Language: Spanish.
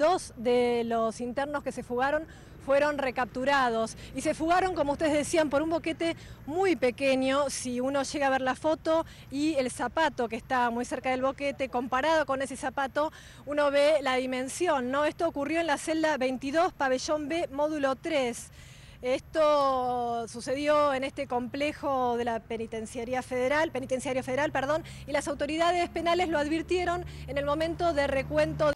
Dos de los internos que se fugaron fueron recapturados y se fugaron, como ustedes decían, por un boquete muy pequeño. Si uno llega a ver la foto y el zapato que está muy cerca del boquete, comparado con ese zapato, uno ve la dimensión. ¿no? Esto ocurrió en la celda 22, pabellón B, módulo 3. Esto sucedió en este complejo de la Penitenciaría Federal, Penitenciario Federal, perdón, y las autoridades penales lo advirtieron en el momento de recuento.